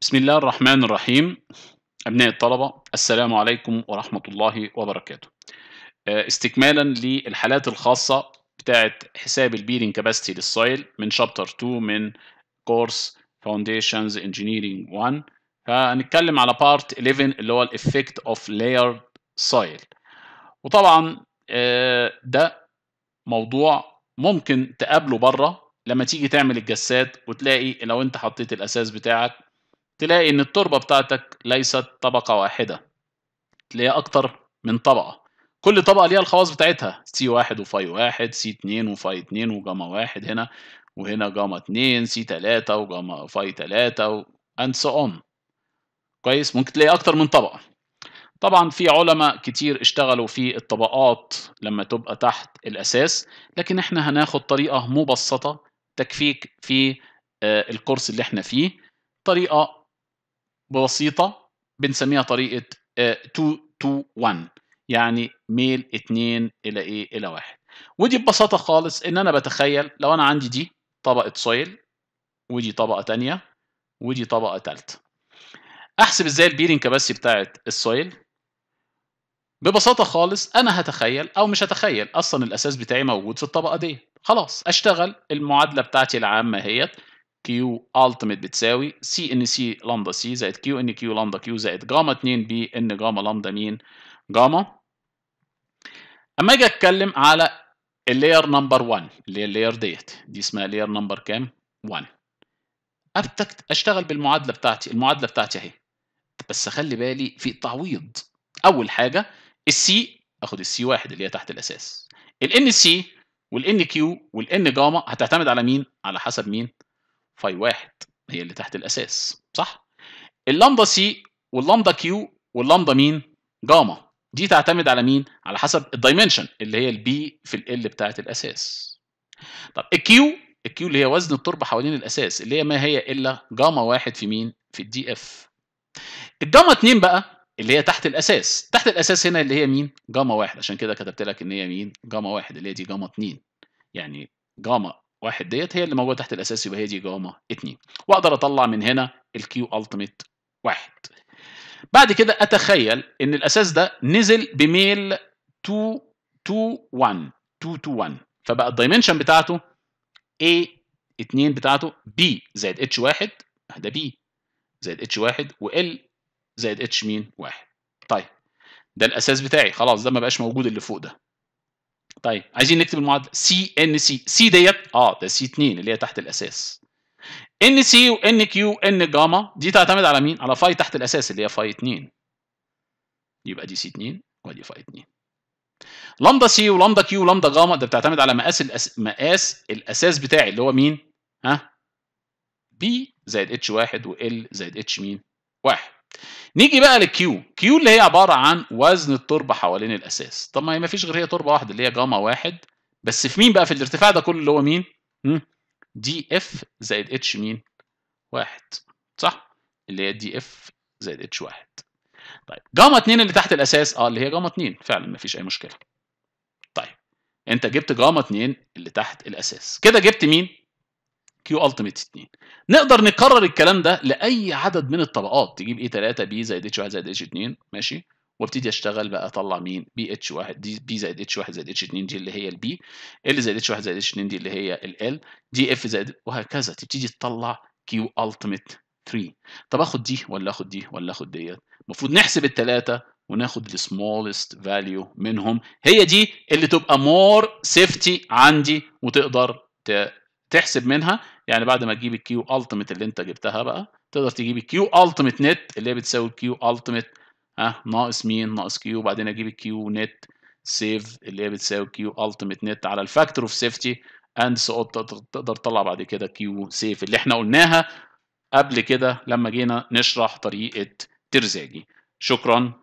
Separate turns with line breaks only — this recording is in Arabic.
بسم الله الرحمن الرحيم أبناء الطلبة السلام عليكم ورحمة الله وبركاته آه، استكمالا للحالات الخاصة بتاعة حساب البيرين كاباستي للسايل من شابتر 2 من كورس فاونديشنز انجينيرينج 1 فهنتكلم على بارت 11 اللي هو الافكت اوف لاير سايل وطبعا آه، ده موضوع ممكن تقابله بره لما تيجي تعمل الجسات وتلاقي لو انت حطيت الاساس بتاعك تلاقي ان التربه بتاعتك ليست طبقه واحده تلاقيها اكتر من طبقه كل طبقه ليها الخواص بتاعتها سي واحد وفاي واحد سي اتنين وفاي اتنين وجاما واحد هنا وهنا جاما اتنين سي تلاته وجاما فاي تلاته و... and so on كويس ممكن تلاقي اكتر من طبقه طبعا في علماء كتير اشتغلوا في الطبقات لما تبقى تحت الاساس لكن احنا هناخد طريقه مبسطه تكفيك في آه، الكورس اللي احنا فيه طريقه بسيطه بنسميها طريقه 2 2 1 يعني ميل 2 الى ايه الى 1 ودي ببساطه خالص ان انا بتخيل لو انا عندي دي طبقه سويل ودي طبقه ثانيه ودي طبقه ثالثه احسب ازاي البيرنج كباسيتي بتاعت السويل ببساطه خالص انا هتخيل او مش هتخيل اصلا الاساس بتاعي موجود في الطبقه دي خلاص اشتغل المعادله بتاعتي العامه اهيت كيو التيميت بتساوي سي ان سي لامدا سي زائد كيو ان كيو لامدا كيو زائد جاما 2 بي ان جاما لامدا مين جاما اما اجي اتكلم على اللاير نمبر 1 اللي هي اللاير ديت دي اسمها لاير نمبر كام 1 اشتغل بالمعادله بتاعتي المعادله بتاعتي اهي بس خلي بالي في تعويض اول حاجه السي اخد السي واحد اللي هي تحت الاساس الان سي والان كيو والان جاما هتعتمد على مين على حسب مين فاي واحد هي اللي تحت الاساس صح اللامدا سي واللامدا كيو واللامدا مين جاما دي تعتمد على مين على حسب الدايمنشن اللي هي البي في ال بتاعه الاساس طب الكيو الكيو اللي هي وزن التربه حوالين الاساس اللي هي ما هي الا جاما واحد في مين في الدي اف الجاما 2 بقى اللي هي تحت الاساس تحت الاساس هنا اللي هي مين جاما واحد عشان كده كتبت لك ان هي مين جاما واحد اللي هي دي جاما 2 يعني جاما واحد ديت هي اللي موجوده تحت الاساس يبقى هي دي جاما 2 واقدر اطلع من هنا الكيو التيميت واحد بعد كده اتخيل ان الاساس ده نزل بميل 2 2 1 2 2 1 فبقى الدايمنشن بتاعته A 2 بتاعته B زائد H 1 ده B زائد H 1 L زائد H مين 1 طيب ده الاساس بتاعي خلاص ده ما بقاش موجود اللي فوق ده طيب عايزين نكتب المعادله سي ان سي سي ديت اه ده سي 2 اللي هي تحت الاساس ان سي وان كيو ان جاما دي تعتمد على مين على فاي تحت الاساس اللي هي فاي 2 يبقى دي سي 2 ودي فاي 2 لامدا سي ولامدا كيو ولامدا جاما ده بتعتمد على مقاس الأس... مقاس الاساس بتاعي اللي هو مين ها بي زائد اتش واحد وال زائد اتش مين واحد نيجي بقى للكيو كيو اللي هي عباره عن وزن التربه حوالين الاساس طب ما فيش غير هي تربه واحده اللي هي جاما واحد بس في مين بقى في الارتفاع ده كله اللي هو مين دي اف زائد اتش مين واحد صح اللي هي دي اف زائد اتش واحد طيب جاما 2 اللي تحت الاساس اه اللي هي جاما 2 فعلا ما فيش اي مشكله طيب انت جبت جاما 2 اللي تحت الاساس كده جبت مين كيو التيميت 2 نقدر نكرر الكلام ده لاي عدد من الطبقات تجيب ايه 3 بي زائد اتش 1 زائد اتش 2 ماشي وابتدي اشتغل بقى اطلع مين بي اتش 1 دي بي زائد اتش 1 زائد اتش 2 دي اللي هي البي ال زائد اتش 1 زائد اتش 2 دي اللي هي ال دي اف زائد وهكذا تبتدي تطلع كيو التيميت 3 طب اخد دي ولا اخد دي ولا اخد ديت المفروض نحسب الثلاثه وناخد السمولست فاليو منهم هي دي اللي تبقى مور سيفتي عندي وتقدر تحسب منها يعني بعد ما تجيب الكيو التيميت اللي انت جبتها بقى تقدر تجيب الكيو التيميت نت اللي هي بتساوي الكيو التيميت ها ناقص مين ناقص كيو وبعدين اجيب الكيو نت سيف اللي هي بتساوي كيو التيميت نت على الفاكتور اوف سيفتي اند سو تقدر تطلع بعد كده كيو سيف اللي احنا قلناها قبل كده لما جينا نشرح طريقه ترزاجي شكرا